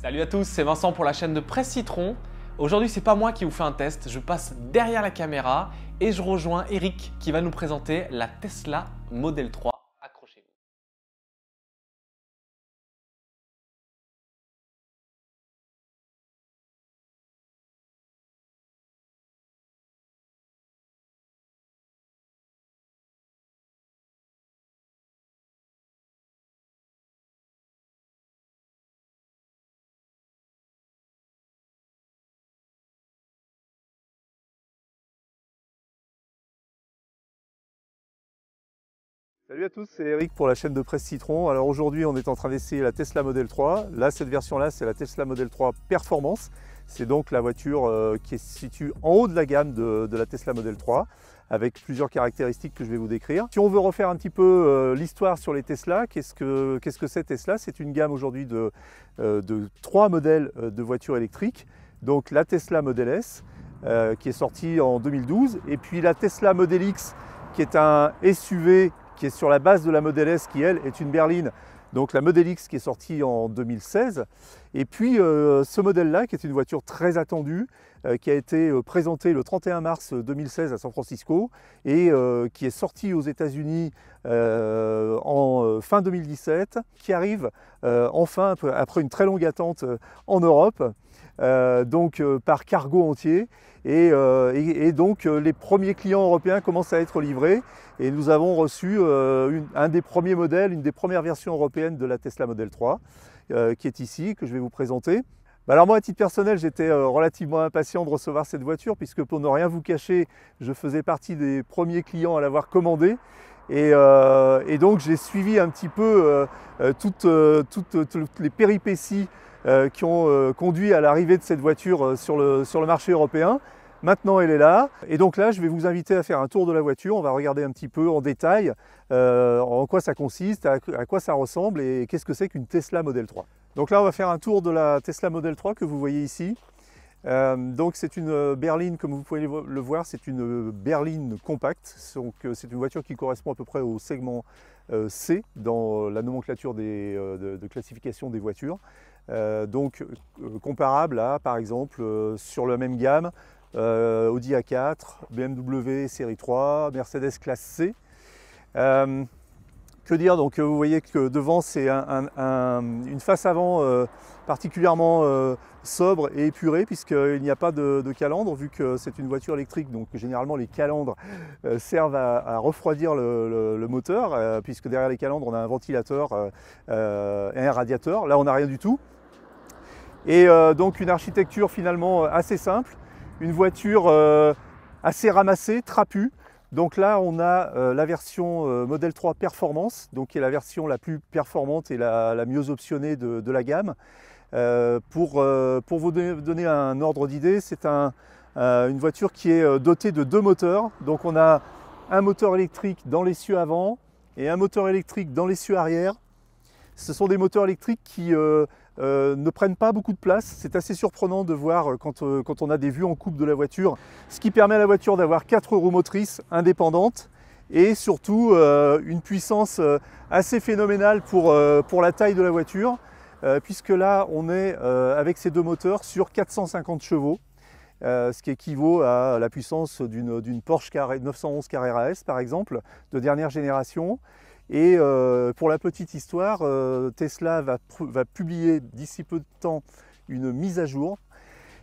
Salut à tous, c'est Vincent pour la chaîne de Presse Citron. Aujourd'hui, c'est pas moi qui vous fais un test, je passe derrière la caméra et je rejoins Eric qui va nous présenter la Tesla Model 3. Salut à tous, c'est Eric pour la chaîne de Presse Citron. Alors aujourd'hui, on est en train d'essayer la Tesla Model 3. Là, cette version-là, c'est la Tesla Model 3 Performance. C'est donc la voiture euh, qui se situe en haut de la gamme de, la Tesla Model 3 avec plusieurs caractéristiques que je vais vous décrire. Si on veut refaire un petit peu euh, l'histoire sur les Tesla, qu'est-ce que c'est Tesla C'est une gamme aujourd'hui de, euh, de trois modèles de voitures électriques. Donc la Tesla Model S qui est sortie en 2012 et puis la Tesla Model X qui est un SUV qui est sur la base de la Model S qui, elle, est une berline. Donc la Model X qui est sortie en 2016. Et puis euh, ce modèle-là, qui est une voiture très attendue, euh, qui a été euh, présentée le 31 mars 2016 à San Francisco et qui est sortie aux États-Unis en fin 2017, qui arrive enfin après une très longue attente en Europe, donc par cargo entier. Euh, et, donc euh, les premiers clients européens commencent à être livrés et nous avons reçu euh, un des premiers modèles, une des premières versions européennes de la Tesla Model 3 qui est ici, que je vais vous présenter. Bah alors moi, à titre personnel, j'étais relativement impatient de recevoir cette voiture puisque pour ne rien vous cacher, je faisais partie des premiers clients à l'avoir commandée. Et, donc j'ai suivi un petit peu toutes, les péripéties euh, qui ont euh, conduit à l'arrivée de cette voiture euh, sur le, marché européen. Maintenant, elle est là. Et donc là, je vais vous inviter à faire un tour de la voiture. On va regarder un petit peu en détail en quoi ça consiste, à, quoi ça ressemble et qu'est-ce que c'est qu'une Tesla Model 3. Donc là, on va faire un tour de la Tesla Model 3 que vous voyez ici. donc c'est une berline, comme vous pouvez le voir, c'est une berline compacte. Donc c'est une voiture qui correspond à peu près au segment C dans la nomenclature de, classification des voitures. Euh, donc euh, comparable à par exemple euh, sur la même gamme Audi A4, BMW série 3, Mercedes classe C. que dire donc vous voyez que devant c'est une face avant particulièrement sobre et épurée puisqu'il n'y a pas de, calandre vu que c'est une voiture électrique donc généralement les calandres servent à, refroidir le, le moteur puisque derrière les calandres on a un ventilateur et un radiateur là on n'a rien du tout et euh, donc une architecture finalement euh, assez simple, une voiture euh, assez ramassée, trapue. Donc là, on a la version Model 3 Performance, donc qui est la version la plus performante et la, mieux optionnée de, la gamme. pour, pour, vous donner un ordre d'idée, c'est un, une voiture qui est dotée de deux moteurs. Donc on a un moteur électrique dans l'essieu avant et un moteur électrique dans l'essieu arrière. Ce sont des moteurs électriques qui euh, ne prennent pas beaucoup de place. C'est assez surprenant de voir euh, euh, quand, on a des vues en coupe de la voiture, ce qui permet à la voiture d'avoir quatre roues motrices indépendantes et surtout une puissance assez phénoménale pour, la taille de la voiture, puisque là on est avec ces deux moteurs sur 450 chevaux. ce qui équivaut à la puissance d'une Porsche 911 Carrera S par exemple, de dernière génération. Et euh, pour la petite histoire, euh, Tesla va, publier d'ici peu de temps une mise à jour.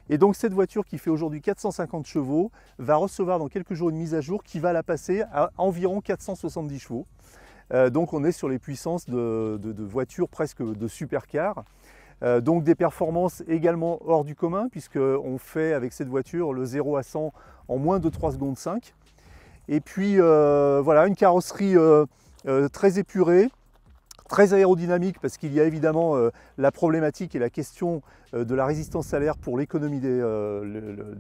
Et donc cette voiture qui fait aujourd'hui 450 chevaux va recevoir dans quelques jours une mise à jour qui va la passer à environ 470 chevaux. Euh, donc on est sur les puissances de, voitures presque de supercar donc des performances également hors du commun puisqu'on fait avec cette voiture le 0 à 100 en moins de 3 secondes 5. Et puis voilà, une carrosserie euh, très épuré, très aérodynamique parce qu'il y a évidemment euh, la problématique et la question euh, de la résistance à l'air pour l'économie de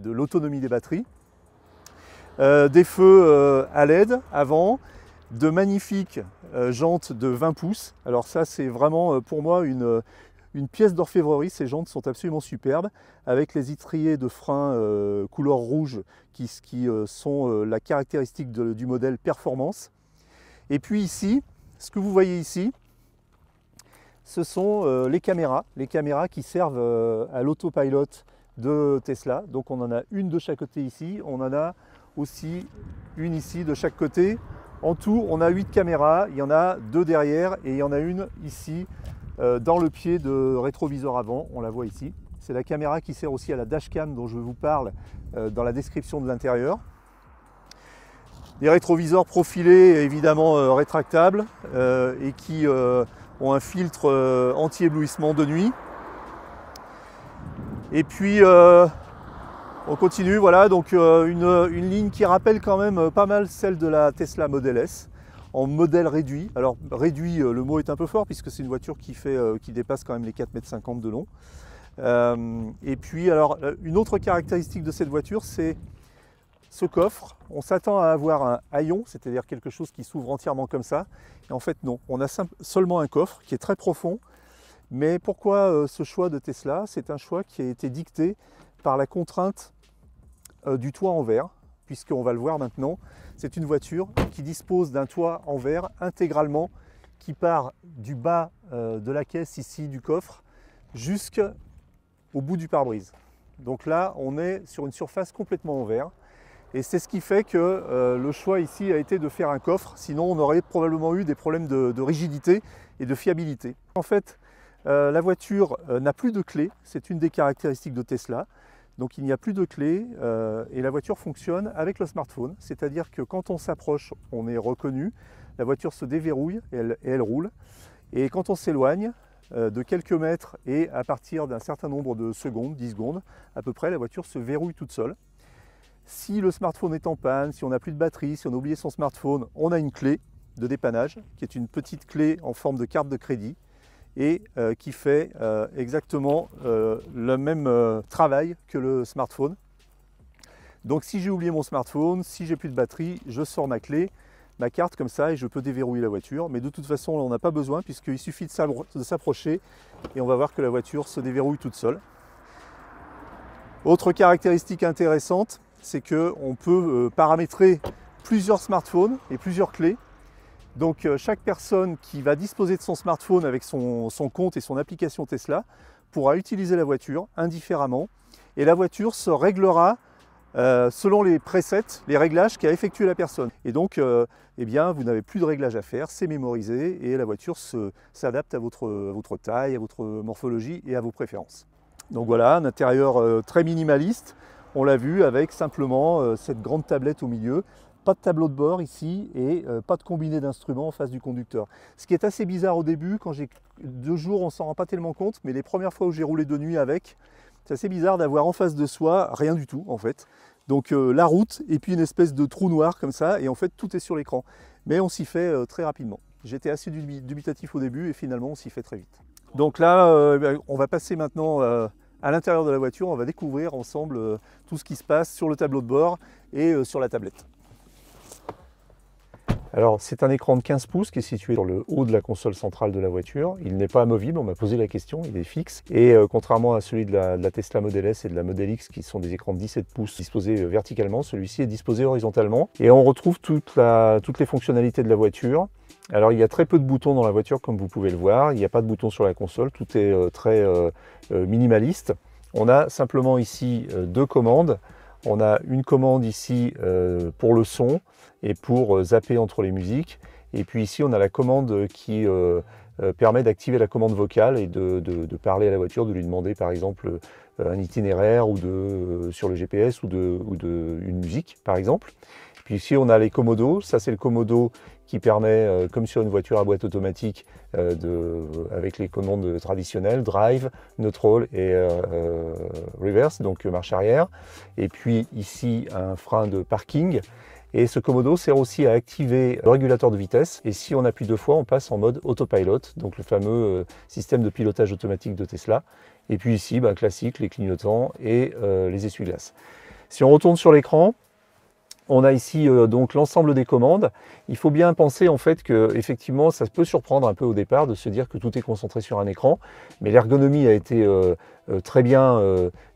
l'autonomie des batteries. des feux à LED avant, de magnifiques jantes de 20 pouces. Alors ça c'est vraiment pour moi une, pièce d'orfèvrerie, ces jantes sont absolument superbes, avec les étriers de frein couleur rouge qui, sont la caractéristique du modèle performance. Et puis ici, ce que vous voyez ici, ce sont euh, les caméras, les caméras qui servent euh, à l'autopilot de Tesla. Donc on en a une de chaque côté ici, on en a aussi une ici de chaque côté. En tout, on a huit caméras, il y en a deux derrière et il y en a une ici euh, dans le pied de rétroviseur avant, on la voit ici. C'est la caméra qui sert aussi à la dashcam dont je vous parle dans la description de l'intérieur des rétroviseurs profilés, évidemment euh, rétractables, euh, et qui euh, ont un filtre anti-éblouissement de nuit. Et puis on continue, voilà, donc une, ligne qui rappelle quand même pas mal celle de la Tesla Model S en modèle réduit. Alors réduit, le mot est un peu fort puisque c'est une voiture qui, fait, qui dépasse quand même les 4,50 m de long. et puis alors une autre caractéristique de cette voiture, c'est ce coffre, on s'attend à avoir un haillon, c'est-à-dire quelque chose qui s'ouvre entièrement comme ça. Et en fait, non, on a seulement un coffre qui est très profond. Mais pourquoi euh, ce choix de Tesla C'est un choix qui a été dicté par la contrainte euh, du toit en verre, puisqu'on va le voir maintenant. C'est une voiture qui dispose d'un toit en verre intégralement qui part du bas euh, de la caisse ici du coffre jusqu'au bout du pare-brise. Donc là, on est sur une surface complètement en verre. Et c'est ce qui fait que euh, le choix ici a été de faire un coffre, sinon on aurait probablement eu des problèmes de, rigidité et de fiabilité. En fait, euh, la voiture euh, n'a plus de clé, c'est une des caractéristiques de Tesla. Donc il n'y a plus de clé et la voiture fonctionne avec le smartphone, c'est-à-dire que quand on s'approche, on est reconnu, la voiture se déverrouille et elle, roule. Et quand on s'éloigne de quelques mètres et à partir d'un certain nombre de secondes, 10 secondes à peu près, la voiture se verrouille toute seule. Si le smartphone est en panne, si on n'a plus de batterie, si on a oublié son smartphone, on a une clé de dépannage qui est une petite clé en forme de carte de crédit et euh, qui fait euh, exactement euh, le même travail que le smartphone. Donc si j'ai oublié mon smartphone, si j'ai plus de batterie, je sors ma clé, ma carte comme ça et je peux déverrouiller la voiture. Mais de toute façon, on n'a pas besoin puisqu'il suffit de s'approcher et on va voir que la voiture se déverrouille toute seule. Autre caractéristique intéressante, c'est qu'on peut euh, paramétrer plusieurs smartphones et plusieurs clés. Donc euh, chaque personne qui va disposer de son smartphone avec son, compte et son application Tesla pourra utiliser la voiture indifféremment et la voiture se réglera euh, selon les presets, les réglages qu'a effectué la personne. Et donc, eh bien, vous n'avez plus de réglages à faire, c'est mémorisé et la voiture s'adapte à votre, taille, à votre morphologie et à vos préférences. Donc voilà, un intérieur très minimaliste on l'a vu avec simplement euh, cette grande tablette au milieu, pas de tableau de bord ici et euh, pas de combiné d'instruments en face du conducteur. Ce qui est assez bizarre au début, quand j'ai deux jours, on s'en rend pas tellement compte, mais les premières fois où j'ai roulé de nuit avec, c'est assez bizarre d'avoir en face de soi rien du tout en fait. Donc euh, la route et puis une espèce de trou noir comme ça et en fait tout est sur l'écran. Mais on s'y fait très rapidement. J'étais assez dubitatif au début et finalement on s'y fait très vite. Donc là, eh on va passer maintenant à l'intérieur de la voiture, on va découvrir ensemble euh, tout ce qui se passe sur le tableau de bord et euh, sur la tablette. Alors, c'est un écran de 15 pouces qui est situé sur le haut de la console centrale de la voiture. Il n'est pas amovible, on m'a posé la question, il est fixe. Et euh, contrairement à celui de la, Tesla Model S et de la Model X, qui sont des écrans de 17 pouces disposés verticalement, celui-ci est disposé horizontalement. Et on retrouve toutes les fonctionnalités de la voiture. Alors il y a très peu de boutons dans la voiture comme vous pouvez le voir, il n'y a pas de boutons sur la console, tout est euh, très euh, euh, minimaliste. On a simplement ici deux commandes. On a une commande ici pour le son et pour zapper entre les musiques. Et puis ici on a la commande qui permet d'activer la commande vocale et de, parler à la voiture, de lui demander par exemple un itinéraire ou de, sur le GPS ou, de, ou de, une musique par exemple. Puis ici on a les commodos, ça c'est le commodo qui permet, euh, comme sur une voiture à boîte automatique, euh, de, euh, avec les commandes traditionnelles, drive, neutral et reverse, donc marche arrière. Et puis ici, un frein de parking. Et ce commodo sert aussi à activer le régulateur de vitesse. Et si on appuie deux fois, on passe en mode autopilot, donc le fameux système de pilotage automatique de Tesla. Et puis ici, bah, classique, les clignotants et les essuie-glaces. Si on retourne sur l'écran, on a ici euh, donc l'ensemble des commandes. Il faut bien penser en fait que effectivement ça peut surprendre un peu au départ de se dire que tout est concentré sur un écran, mais l'ergonomie a été euh, euh, très bien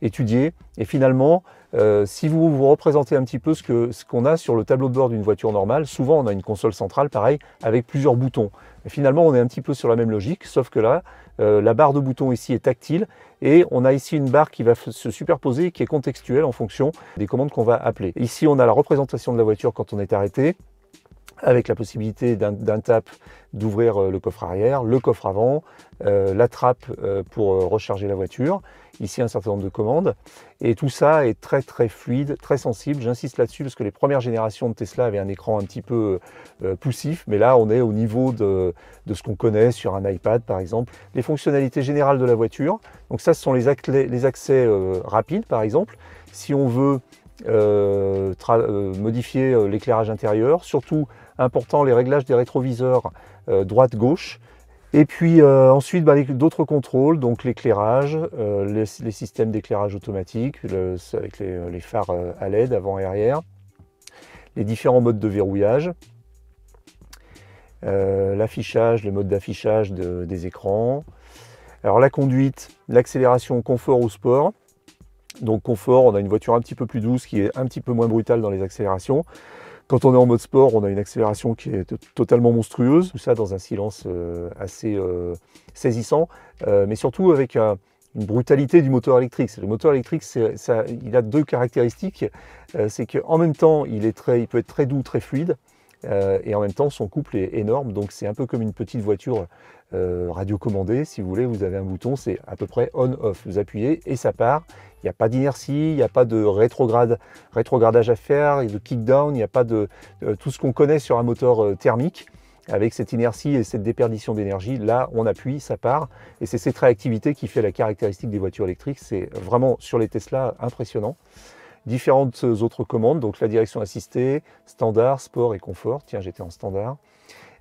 étudiée et finalement euh, si vous vous représentez un petit peu ce qu'on a sur le tableau de bord d'une voiture normale, souvent on a une console centrale, pareil, avec plusieurs boutons. finalement, on est un petit peu sur la même logique, sauf que là, euh, la barre de boutons ici est tactile et on a ici une barre qui va se superposer, qui est contextuelle en fonction des commandes qu'on va appeler. Ici, on a la représentation de la voiture quand on est arrêté avec la possibilité d'un tap d'ouvrir euh, le coffre arrière, le coffre avant, euh, la trappe euh, pour recharger la voiture, ici un certain nombre de commandes. Et tout ça est très très fluide, très sensible. J'insiste là-dessus parce que les premières générations de Tesla avaient un écran un petit peu poussif, mais là on est au niveau de, ce qu'on connaît sur un iPad par exemple. Les fonctionnalités générales de la voiture, donc ça ce sont les, les accès rapides par exemple. Si on veut modifier l'éclairage intérieur, surtout important les réglages des rétroviseurs euh, droite-gauche. Et puis euh, ensuite, bah, d'autres contrôles, donc l'éclairage, euh, les, systèmes d'éclairage automatique, avec les, phares à LED avant et arrière, les différents modes de verrouillage, l'affichage, le mode d'affichage des écrans. Alors la conduite, l'accélération confort ou sport. Donc confort, on a une voiture un petit peu plus douce qui est un petit peu moins brutale dans les accélérations. Quand on est en mode sport, on a une accélération qui est totalement monstrueuse, tout ça dans un silence euh, assez euh, saisissant, euh, mais surtout avec une brutalité du moteur électrique. Le moteur électrique, il a deux caractéristiques, c'est qu'en même temps, il, est il peut être très doux, très fluide, euh, et en même temps, son couple est énorme, donc c'est un peu comme une petite voiture euh, radiocommandée, si vous voulez. Vous avez un bouton, c'est à peu près on-off. Vous appuyez et ça part. Il n'y a pas d'inertie, il n'y a pas de rétrograde, rétrogradage à faire, de kickdown, il n'y a pas de, de euh, tout ce qu'on connaît sur un moteur thermique avec cette inertie et cette déperdition d'énergie, là on appuie, ça part. Et c'est cette réactivité qui fait la caractéristique des voitures électriques. C'est vraiment sur les Tesla impressionnant différentes autres commandes, donc la direction assistée, standard, sport et confort. Tiens, j'étais en standard.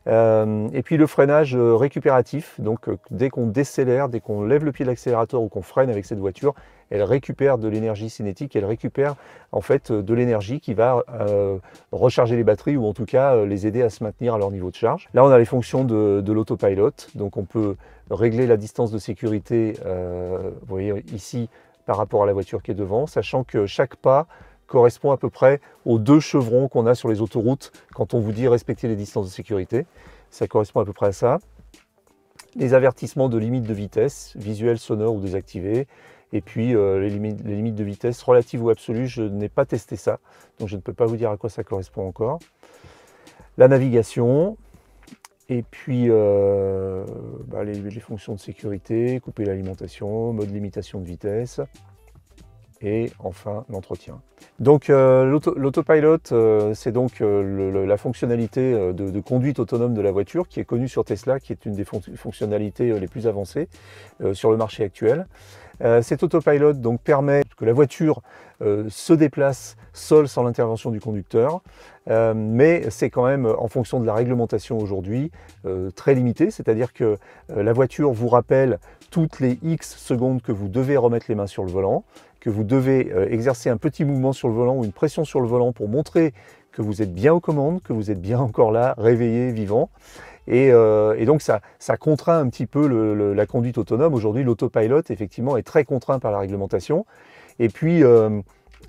Euh, et puis le freinage euh, récupératif, donc euh, dès qu'on décélère, dès qu'on lève le pied de l'accélérateur ou qu'on freine avec cette voiture, elle récupère de l'énergie cinétique, elle récupère en fait de l'énergie qui va recharger les batteries ou en tout cas les aider à se maintenir à leur niveau de charge. Là on a les fonctions de, de l'autopilot, donc on peut régler la distance de sécurité, vous voyez ici par rapport à la voiture qui est devant, sachant que chaque pas correspond à peu près aux deux chevrons qu'on a sur les autoroutes quand on vous dit respecter les distances de sécurité. Ça correspond à peu près à ça. Les avertissements de limite de vitesse, visuels, sonore ou désactivés. Et puis euh, les, limites, les, limites, de vitesse relative ou absolue je n'ai pas testé ça, donc je ne peux pas vous dire à quoi ça correspond encore. La navigation, et puis euh, bah, les, fonctions de sécurité, couper l'alimentation, mode limitation de vitesse et enfin l'entretien. Donc euh, l'autopilot, euh, c'est donc la fonctionnalité de, conduite autonome de la voiture qui est connue sur Tesla, qui est une des fonctionnalités les plus avancées sur le marché actuel. Euh, cet autopilot donc, permet que la voiture euh, se déplace seule sans l'intervention du conducteur, euh, mais c'est quand même en fonction de la réglementation aujourd'hui très limité, c'est-à-dire que la voiture vous rappelle toutes les X secondes que vous devez remettre les mains sur le volant, que vous devez exercer un petit mouvement sur le volant ou une pression sur le volant pour montrer que vous êtes bien aux commandes, que vous êtes bien encore là, réveillé, vivant, euh, et, donc ça, contraint un petit peu la conduite autonome. Aujourd'hui, l'autopilot, effectivement, est très contraint par la réglementation. Et puis, euh,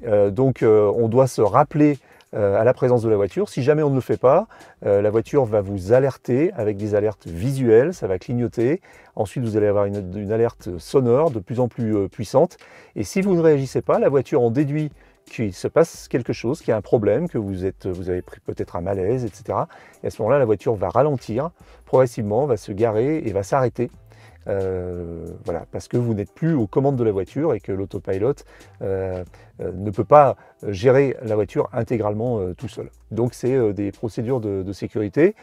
euh, donc, on doit se rappeler à la présence de la voiture. Si jamais on ne le fait pas, la voiture va vous alerter avec des alertes visuelles, ça va clignoter. Ensuite, vous allez avoir une alerte sonore de plus en plus puissante. Et si vous ne réagissez pas, la voiture en déduit qu'il se passe quelque chose, qu'il y a un problème, que vous, êtes, vous avez pris peut-être un malaise, etc. Et à ce moment-là, la voiture va ralentir, progressivement, va se garer et va s'arrêter. Euh, voilà, parce que vous n'êtes plus aux commandes de la voiture et que l'autopilote euh, euh, ne peut pas gérer la voiture intégralement tout seul. Donc c'est des procédures de sécurité.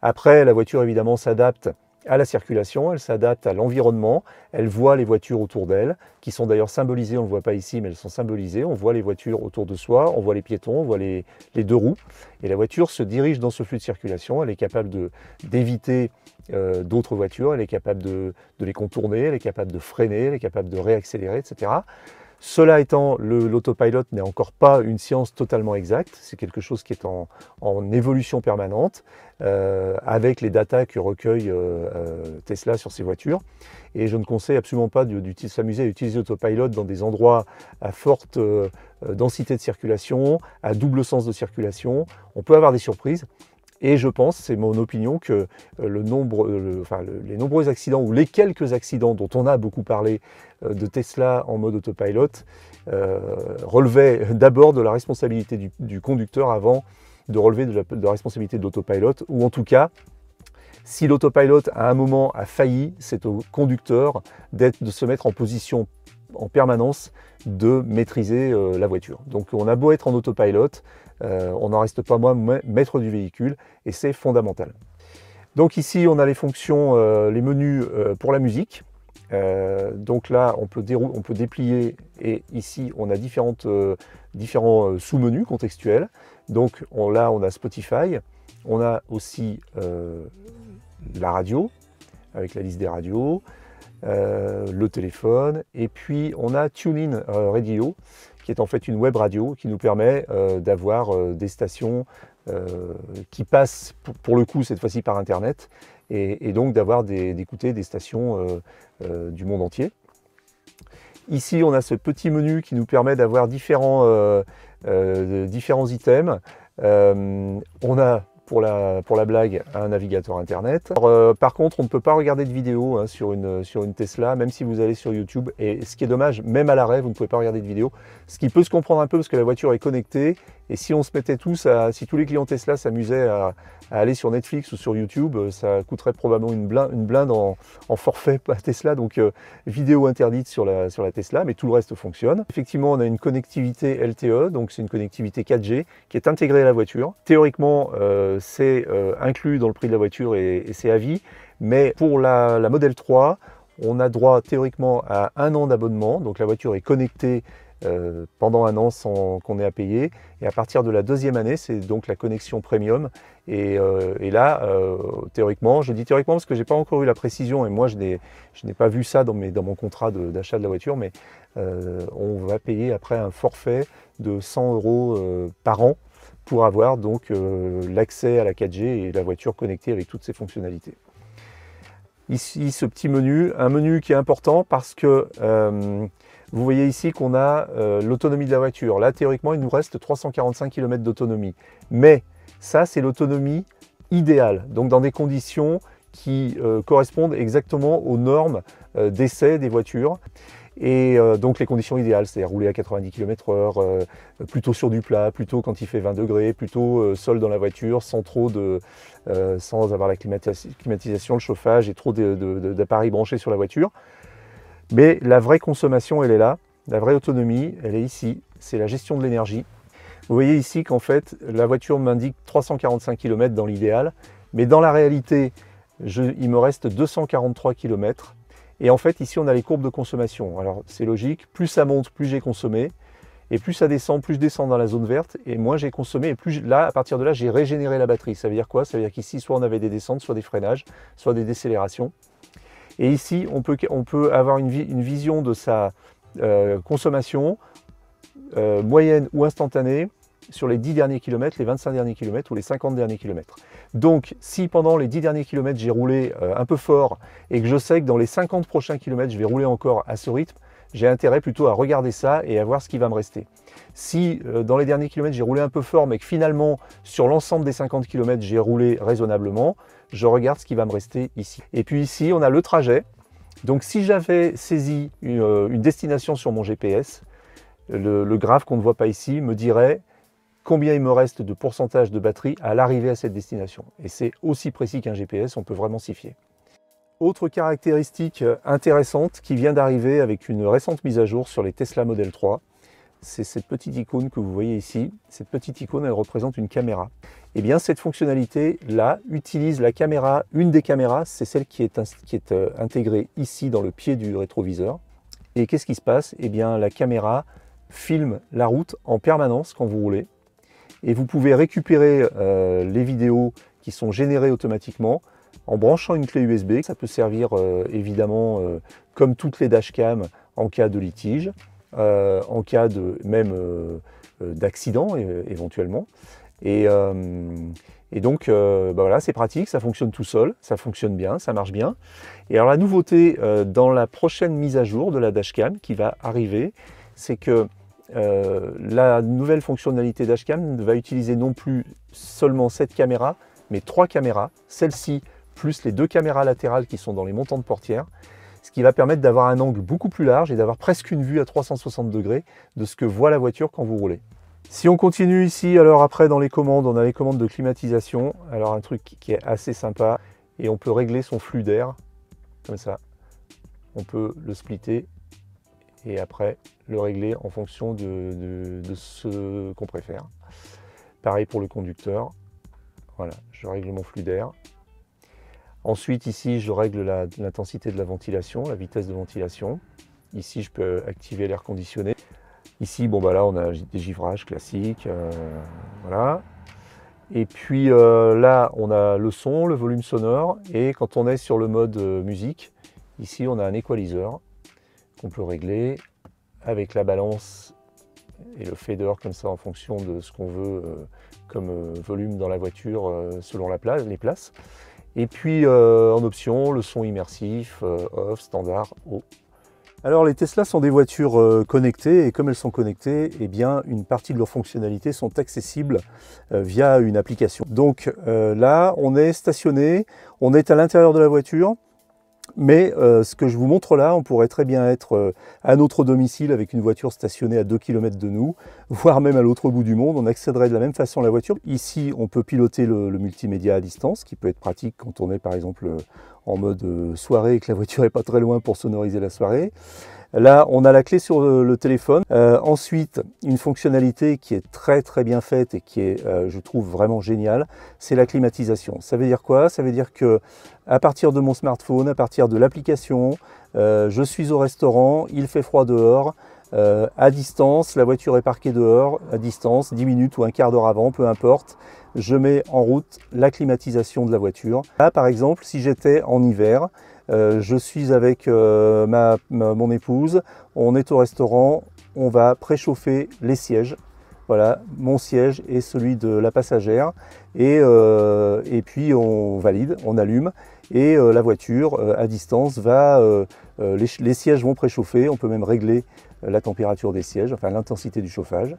Après, la voiture évidemment s'adapte à la circulation, elle s'adapte à l'environnement, elle voit les voitures autour d'elle, qui sont d'ailleurs symbolisées, on ne le voit pas ici, mais elles sont symbolisées, on voit les voitures autour de soi, on voit les piétons, on voit les, deux roues, et la voiture se dirige dans ce flux de circulation, elle est capable d'éviter euh, d'autres voitures, elle est capable de, de les contourner, elle est capable de freiner, elle est capable de réaccélérer, etc. Cela étant, l'autopilot n'est encore pas une science totalement exacte, c'est quelque chose qui est en, évolution permanente euh, avec les data que recueille euh, euh, Tesla sur ses voitures. Et je ne conseille absolument pas de, s'amuser à utiliser l'autopilot dans des endroits à forte densité de circulation, à double sens de circulation. On peut avoir des surprises. Et je pense, c'est mon opinion, que euh, euh, les nombreux accidents ou les quelques accidents dont on a beaucoup parlé euh, de Tesla en mode autopilot relevaient d'abord de la responsabilité du, conducteur avant de relever de la, responsabilité de l'autopilote. ou en tout cas, si l'autopilote à un moment a failli, c'est au conducteur de se mettre en position en permanence de maîtriser euh, la voiture. Donc on a beau être en autopilot, euh, on n'en reste pas moins maître du véhicule et c'est fondamental. Donc ici on a les fonctions, euh, les menus pour la musique. donc là on peut, on peut, déplier et ici on a différentes, différents sous-menus contextuels. Donc on, là on a Spotify, on a aussi la radio avec la liste des radios, euh, le téléphone. Et puis on a TuneIn euh, Radio, qui est en fait une web radio qui nous permet euh, d'avoir des stations qui passent, pour, le coup cette fois-ci par Internet, et, et donc d'avoir d'écouter des stations du monde entier. Ici, on a ce petit menu qui nous permet d'avoir différents, différents items. on a pour la, pour la blague, un navigateur Internet. Euh, par contre, on ne peut pas regarder de vidéo hein, sur, une, sur une Tesla, même si vous allez sur YouTube. Et ce qui est dommage, même à l'arrêt, vous ne pouvez pas regarder de vidéo. Ce qui peut se comprendre un peu parce que la voiture est connectée et si on se mettait tous si tous les clients Tesla s'amusaient à, aller sur Netflix ou sur YouTube, euh, ça coûterait probablement une blinde, en, forfait à Tesla. Donc euh, vidéo interdite sur la, Tesla, mais tout le reste fonctionne. Effectivement, on a une connectivité LTE, donc c'est une connectivité 4G qui est intégrée à la voiture. Théoriquement, euh, c'est inclus dans le prix de la voiture et, c'est à vie. Mais pour la, la Model 3, on a droit théoriquement à un an d'abonnement, donc la voiture est connectée euh, pendant un an sans qu'on ait à payer. Et à partir de la deuxième année, c'est donc la connexion premium. Et, euh, là, euh, théoriquement, je dis théoriquement parce que je n'ai pas encore eu la précision et moi, je n'ai pas vu ça dans, mes, dans mon contrat d'achat de, la voiture, mais on va payer après un forfait de 100 euros par an pour avoir donc l'accès à la 4G et la voiture connectée avec toutes ses fonctionnalités ici ce petit menu, un menu qui est important parce que vous voyez ici qu'on a euh, l'autonomie de la voiture. Là, théoriquement, il nous reste 345 km d'autonomie. Mais ça, c'est l'autonomie idéale, donc dans des conditions qui euh, correspondent exactement aux normes euh, d'essai des voitures. Et donc les conditions idéales, c'est-à-dire rouler à 90 km/h, plutôt sur du plat, plutôt quand il fait 20 degrés, plutôt seul dans la voiture, sans trop de, sans avoir la climatisation, le chauffage et trop d'appareils branchés sur la voiture. Mais la vraie consommation, elle est là. La vraie autonomie, elle est ici. C'est la gestion de l'énergie. Vous voyez ici qu'en fait, la voiture m'indique 345 km dans l'idéal. Mais dans la réalité, il me reste 243 km. Et en fait, ici, on a les courbes de consommation. Alors, c'est logique. Plus ça monte, plus j'ai consommé. Et plus ça descend, plus je descends dans la zone verte, et moins j'ai consommé, et plus là, à partir de là, j'ai régénéré la batterie. Ça veut dire quoi Ça veut dire qu'ici, soit on avait des descentes, soit des freinages, soit des décélérations. Et ici, on peut, avoir une, vision de sa euh, consommation euh, moyenne ou instantanée sur les 10 derniers kilomètres, les 25 derniers kilomètres ou les 50 derniers kilomètres. Donc si pendant les 10 derniers kilomètres j'ai roulé euh, un peu fort et que je sais que dans les 50 prochains kilomètres je vais rouler encore à ce rythme, j'ai intérêt plutôt à regarder ça et à voir ce qui va me rester. Si dans les derniers kilomètres j'ai roulé un peu fort mais que finalement sur l'ensemble des 50 kilomètres, j'ai roulé raisonnablement, je regarde ce qui va me rester ici. Et puis ici, on a le trajet. Donc si j'avais saisi une, euh, destination sur mon GPS, le, le graphe qu'on ne voit pas ici me dirait combien il me reste de pourcentage de batterie à l'arrivée à cette destination. Et c'est aussi précis qu'un GPS, on peut vraiment s'y fier. Autre caractéristique intéressante qui vient d'arriver avec une récente mise à jour sur les Tesla Model 3, c'est cette petite icône que vous voyez ici. Cette petite icône, elle représente une caméra. Eh bien cette fonctionnalité-là utilise la caméra, une des caméras, c'est celle qui est, qui est euh, intégrée ici dans le pied du rétroviseur. Et qu'est-ce qui se passe Et eh bien la caméra filme la route en permanence quand vous roulez. Et vous pouvez récupérer euh, les vidéos qui sont générées automatiquement en branchant une clé USB. Ça peut servir euh, évidemment comme toutes les dashcams en cas de litige, en cas de même d'accident éventuellement. Euh, et, donc, euh, bah voilà, c'est pratique, ça fonctionne tout seul, ça fonctionne bien, ça marche bien. Et alors la nouveauté euh, dans la prochaine mise à jour de la dashcam qui va arriver, c'est que la nouvelle fonctionnalité dashcam va utiliser non plus seulement cette caméra, mais trois caméras, celle-ci plus les deux caméras latérales qui sont dans les montants de portière, ce qui va permettre d'avoir un angle beaucoup plus large et d'avoir presque une vue à 360 degrés de ce que voit la voiture quand vous roulez. Si on continue ici, alors après dans les commandes, on a les commandes de climatisation. Alors un truc qui est assez sympa et on peut régler son flux d'air comme ça. On peut le splitter et après le régler en fonction de, ce qu'on préfère. Pareil pour le conducteur. Voilà, je règle mon flux d'air. Ensuite, ici, je règle l'intensité de la ventilation, la vitesse de ventilation. Ici, je peux activer l'air conditionné. Ici, bon, bah là, on a des givrages classiques. Euh, voilà. Et puis euh, là, on a le son, le volume sonore. Et quand on est sur le mode euh, musique, ici, on a un equalizer qu'on peut régler avec la balance et le fader comme ça en fonction de ce qu'on veut comme volume dans la voiture selon la place, les places. Et puis en option, le son immersif, off, standard, haut. Alors les Tesla sont des voitures euh, connectées et comme elles sont connectées, eh bien une partie de leurs fonctionnalités sont accessibles euh, via une application. Donc euh, là, on est stationné, on est à l'intérieur de la voiture, mais euh, ce que je vous montre là, on pourrait très bien être euh, à notre domicile avec une voiture stationnée à 2 km de nous, voire même à l'autre bout du monde. On accéderait de la même façon à la voiture. Ici, on peut piloter le, le multimédia à distance, qui peut être pratique quand on est par exemple euh, en mode soirée et que la voiture est pas très loin pour sonoriser la soirée. Là, on a la clé sur euh, le, téléphone. Euh, ensuite, une fonctionnalité qui est très très bien faite et qui est, euh, je trouve, vraiment géniale, c'est la climatisation. Ça veut dire quoi Ça veut dire que à partir de mon smartphone, à partir de l'application, je suis au restaurant, il fait froid dehors. à distance, la voiture est parquée dehors, à distance, 10 minutes ou un quart d'heure avant, peu importe, je mets en route la climatisation de la voiture. Là, par exemple, si j'étais en hiver, euh, je suis avec euh, ma, mon épouse, on est au restaurant, on va préchauffer les sièges. Voilà, mon siège et celui de la passagère. Et, euh, et puis on valide, on allume. Et la voiture, à distance, va... Les, les, sièges vont préchauffer. On peut même régler la température des sièges, enfin l'intensité du chauffage.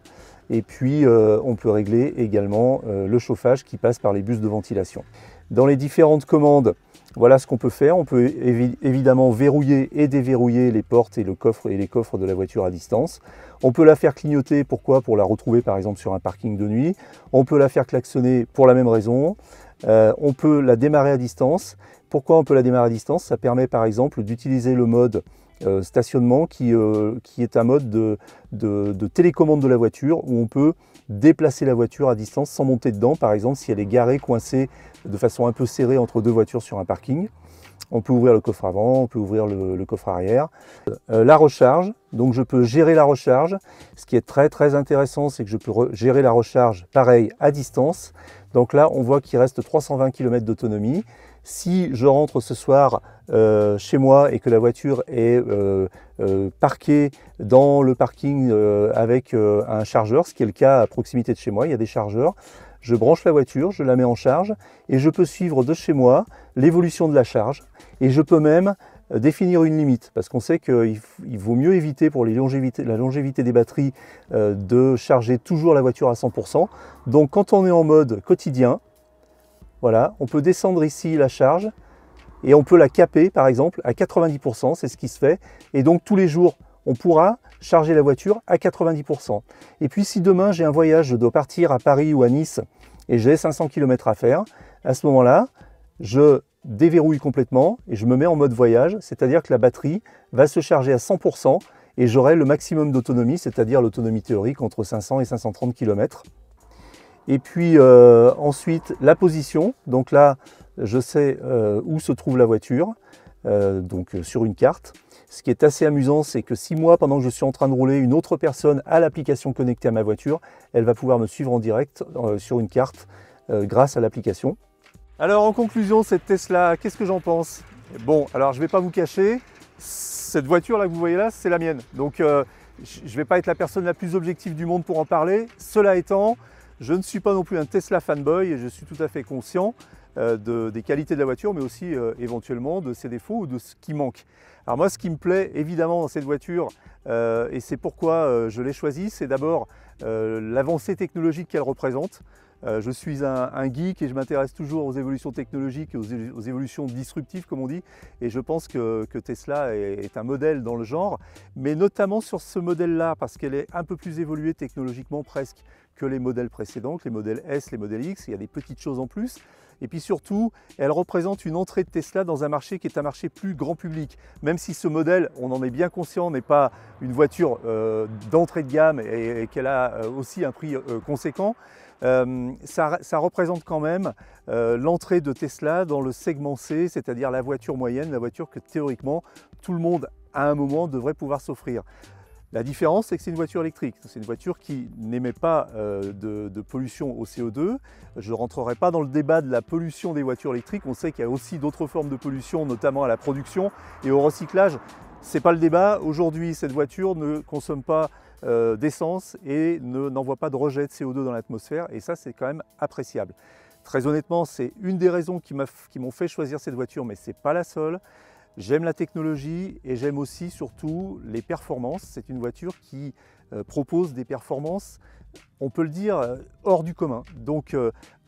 Et puis on peut régler également le chauffage qui passe par les bus de ventilation. Dans les différentes commandes, voilà ce qu'on peut faire. On peut évidemment verrouiller et déverrouiller les portes et, le coffre et les coffres de la voiture à distance. On peut la faire clignoter, pourquoi Pour la retrouver par exemple sur un parking de nuit. On peut la faire klaxonner pour la même raison. Euh, on peut la démarrer à distance. Pourquoi on peut la démarrer à distance Ça permet par exemple d'utiliser le mode euh, stationnement euh, qui, est un mode de, télécommande de la voiture où on peut déplacer la voiture à distance sans monter dedans, par exemple si elle est garée, coincée de façon un peu serrée entre deux voitures sur un parking. On peut ouvrir le coffre avant, on peut ouvrir le, coffre arrière. Euh, la recharge, donc je peux gérer la recharge. Ce qui est très très intéressant, c'est que je peux gérer la recharge pareil à distance. Donc là, on voit qu'il reste 320 km d'autonomie. Si je rentre ce soir euh, chez moi et que la voiture est euh, euh, parquée dans le parking avec un chargeur, ce qui est le cas à proximité de chez moi, il y a des chargeurs, je branche la voiture, je la mets en charge et je peux suivre de chez moi l'évolution de la charge et je peux même définir une limite parce qu'on sait qu'il vaut mieux éviter pour la longévité des batteries de charger toujours la voiture à 100%. Donc quand on est en mode quotidien, voilà, on peut descendre ici la charge et on peut la caper par exemple à 90%, c'est ce qui se fait. Et donc tous les jours, on pourra charger la voiture à 90%. Et puis si demain j'ai un voyage, je dois partir à Paris ou à Nice et j'ai 500 km à faire, à ce moment-là, je déverrouille complètement et je me mets en mode voyage, c'est-à-dire que la batterie va se charger à 100% et j'aurai le maximum d'autonomie, c'est-à-dire l'autonomie théorique entre 500 et 530 km. Et puis euh, ensuite la position. Donc là, je sais euh, où se trouve la voiture, euh, donc sur une carte. Ce qui est assez amusant, c'est que si moi, pendant que je suis en train de rouler, une autre personne a l'application connectée à ma voiture, elle va pouvoir me suivre en direct sur une carte grâce à l'application. Alors en conclusion, cette Tesla, qu'est-ce que j'en pense Bon, alors je ne vais pas vous cacher, cette voiture là que vous voyez là, c'est la mienne. Donc je ne vais pas être la personne la plus objective du monde pour en parler. Cela étant, je ne suis pas non plus un Tesla fanboy et je suis tout à fait conscient euh, des qualités de la voiture, mais aussi euh, éventuellement de ses défauts ou de ce qui manque. Alors moi, ce qui me plaît évidemment dans cette voiture, euh, et c'est pourquoi je l'ai choisie, c'est d'abord euh, l'avancée technologique qu'elle représente. Euh, je suis un, geek et je m'intéresse toujours aux évolutions technologiques, aux, aux, évolutions disruptives comme on dit, et je pense que, Tesla est, un modèle dans le genre, mais notamment sur ce modèle-là, parce qu'elle est un peu plus évoluée technologiquement presque que les modèles précédents, les modèles S, les modèles X, il y a des petites choses en plus. Et puis surtout, elle représente une entrée de Tesla dans un marché qui est un marché plus grand public. Même si ce modèle, on en est bien conscient, n'est pas une voiture euh, d'entrée de gamme et qu'elle a euh, aussi un prix euh, conséquent. Euh, ça, représente quand même l'entrée de Tesla dans le segment C, c'est-à-dire la voiture moyenne, la voiture que théoriquement tout le monde à un moment devrait pouvoir s'offrir. La différence, c'est que c'est une voiture électrique. C'est une voiture qui n'émet pas de, de, pollution au CO2. Je ne rentrerai pas dans le débat de la pollution des voitures électriques. On sait qu'il y a aussi d'autres formes de pollution, notamment à la production et au recyclage. Ce n'est pas le débat. Aujourd'hui, cette voiture ne consomme pas euh, d'essence et n'envoie pas de rejet de CO2 dans l'atmosphère et ça c'est quand même appréciable. Très honnêtement, c'est une des raisons qui m'ont fait choisir cette voiture, mais ce n'est pas la seule. J'aime la technologie et j'aime aussi surtout les performances. C'est une voiture qui euh, propose des performances, on peut le dire, euh, hors du commun. Donc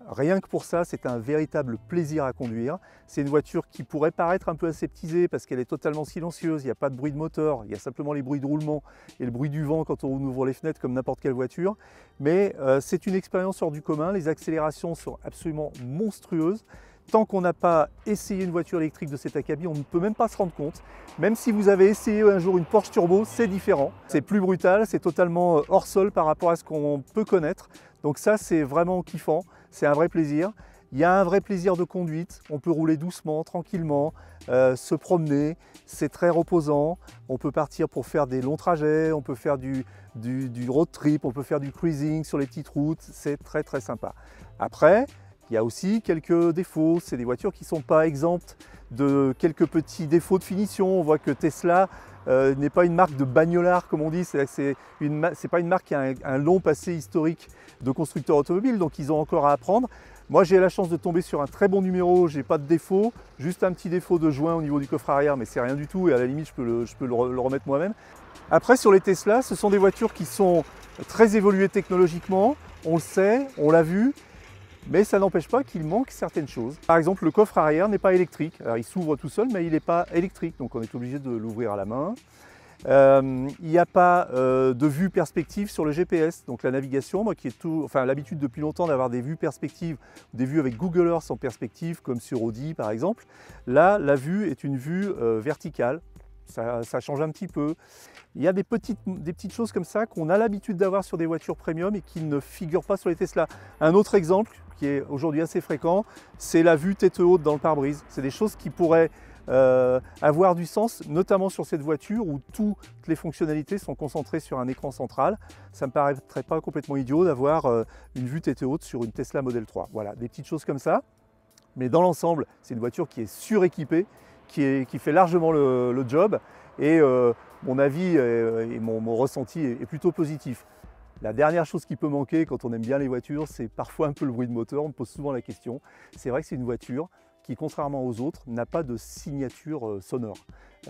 Rien que pour ça, c'est un véritable plaisir à conduire. C'est une voiture qui pourrait paraître un peu aseptisée parce qu'elle est totalement silencieuse, il n'y a pas de bruit de moteur, il y a simplement les bruits de roulement et le bruit du vent quand on ouvre les fenêtres comme n'importe quelle voiture. Mais euh, c'est une expérience hors du commun, les accélérations sont absolument monstrueuses. Tant qu'on n'a pas essayé une voiture électrique de cet acabit, on ne peut même pas se rendre compte. Même si vous avez essayé un jour une Porsche Turbo, c'est différent. C'est plus brutal, c'est totalement euh, hors sol par rapport à ce qu'on peut connaître. Donc ça, c'est vraiment kiffant c'est un vrai plaisir. Il y a un vrai plaisir de conduite, on peut rouler doucement, tranquillement, euh, se promener, c'est très reposant, on peut partir pour faire des longs trajets, on peut faire du, du, du road trip, on peut faire du cruising sur les petites routes, c'est très très sympa. Après, il y a aussi quelques défauts, c'est des voitures qui ne sont pas exemptes de quelques petits défauts de finition. On voit que Tesla euh, n'est pas une marque de bagnolard comme on dit, c'est pas une marque qui a un, long passé historique de constructeurs automobiles, donc ils ont encore à apprendre. Moi j'ai la chance de tomber sur un très bon numéro, j'ai pas de défaut, juste un petit défaut de joint au niveau du coffre arrière, mais c'est rien du tout et à la limite je peux le, je peux le remettre moi-même. Après sur les Tesla, ce sont des voitures qui sont très évoluées technologiquement, on le sait, on l'a vu, mais ça n'empêche pas qu'il manque certaines choses. Par exemple, le coffre arrière n'est pas électrique. il s'ouvre tout seul, mais il n'est pas électrique, donc on est obligé de l'ouvrir à la main. Euh, il n'y a pas euh, de vue perspective sur le GPS, donc la navigation, moi qui ai tout, enfin l'habitude depuis longtemps d'avoir des vues perspectives, des vues avec Google Earth en perspective, comme sur Audi par exemple. Là, la vue est une vue euh, verticale, ça, change un petit peu. Il y a des petites, choses comme ça qu'on a l'habitude d'avoir sur des voitures premium et qui ne figurent pas sur les Tesla. Un autre exemple qui est aujourd'hui assez fréquent, c'est la vue tête haute dans le pare-brise. C'est des choses qui pourraient euh, avoir du sens, notamment sur cette voiture où toutes les fonctionnalités sont concentrées sur un écran central. Ça ne me paraîtrait pas complètement idiot d'avoir euh, une vue tête haute sur une Tesla Model 3. Voilà, des petites choses comme ça. Mais dans l'ensemble, c'est une voiture qui est suréquipée qui, fait largement le, job. Et euh, mon avis et, mon, ressenti est, plutôt positif. La dernière chose qui peut manquer quand on aime bien les voitures, c'est parfois un peu le bruit de moteur. On me pose souvent la question. C'est vrai que c'est une voiture qui, contrairement aux autres, n'a pas de signature euh, sonore.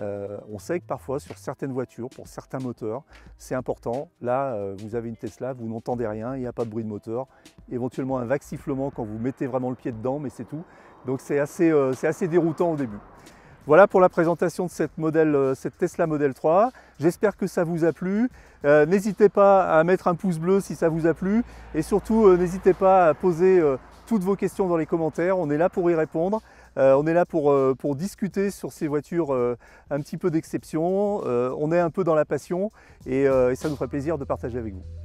Euh, on sait que parfois, sur certaines voitures, pour certains moteurs, c'est important. Là, vous avez une Tesla, vous n'entendez rien, il n'y a pas de bruit de moteur. Éventuellement un vague quand vous mettez vraiment le pied dedans, mais c'est tout. Donc c'est assez déroutant au début. Voilà pour la présentation de cette, modèle, euh, Tesla Model 3. J'espère que ça vous a plu. Euh, n'hésitez pas à mettre un pouce bleu si ça vous a plu. Et surtout, euh, n'hésitez pas à poser toutes vos questions dans les commentaires. On est là pour y répondre. on est là pour, discuter sur ces voitures un petit peu d'exception. on est un peu dans la passion et ça nous ferait plaisir de partager avec vous.